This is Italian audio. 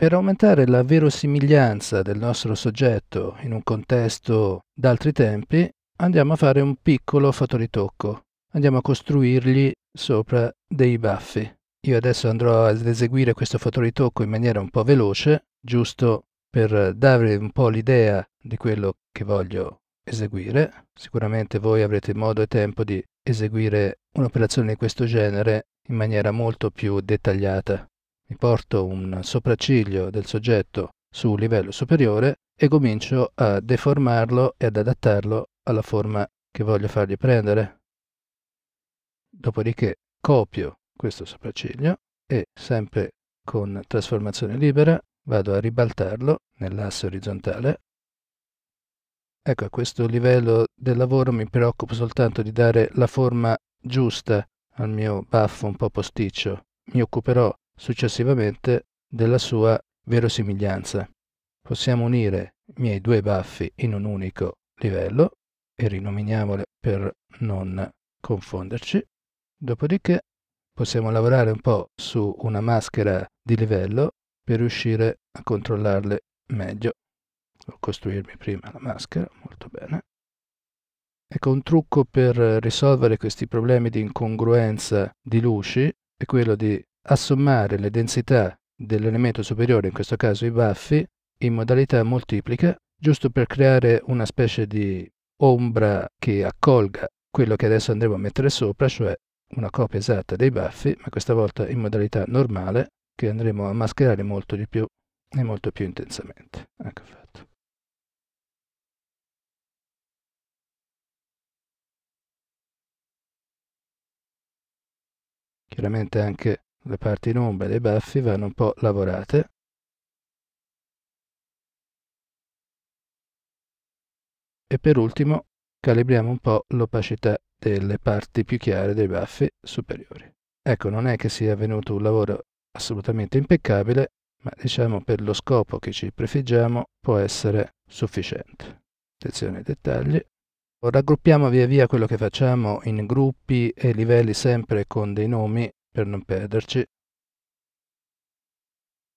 Per aumentare la verosimiglianza del nostro soggetto in un contesto d'altri tempi, andiamo a fare un piccolo fotoritocco. Andiamo a costruirgli sopra dei baffi. Io adesso andrò ad eseguire questo fotoritocco in maniera un po' veloce, giusto per darvi un po' l'idea di quello che voglio eseguire. Sicuramente voi avrete modo e tempo di eseguire un'operazione di questo genere in maniera molto più dettagliata mi porto un sopracciglio del soggetto su un livello superiore e comincio a deformarlo e ad adattarlo alla forma che voglio fargli prendere. Dopodiché copio questo sopracciglio e sempre con trasformazione libera vado a ribaltarlo nell'asse orizzontale. Ecco, a questo livello del lavoro mi preoccupo soltanto di dare la forma giusta al mio baffo un po' posticcio. Mi occuperò successivamente della sua verosimiglianza. Possiamo unire i miei due baffi in un unico livello e rinominiamole per non confonderci. Dopodiché possiamo lavorare un po' su una maschera di livello per riuscire a controllarle meglio. Devo costruirmi prima la maschera, molto bene. Ecco, un trucco per risolvere questi problemi di incongruenza di luci è quello di a sommare le densità dell'elemento superiore, in questo caso i baffi, in modalità moltiplica, giusto per creare una specie di ombra che accolga quello che adesso andremo a mettere sopra, cioè una copia esatta dei baffi, ma questa volta in modalità normale, che andremo a mascherare molto di più e molto più intensamente. Ecco fatto. Chiaramente anche le parti in ombra dei baffi vanno un po' lavorate e per ultimo calibriamo un po' l'opacità delle parti più chiare dei baffi superiori. Ecco, non è che sia venuto un lavoro assolutamente impeccabile, ma diciamo per lo scopo che ci prefiggiamo può essere sufficiente. Attenzione ai dettagli. Raggruppiamo via via quello che facciamo in gruppi e livelli sempre con dei nomi per non perderci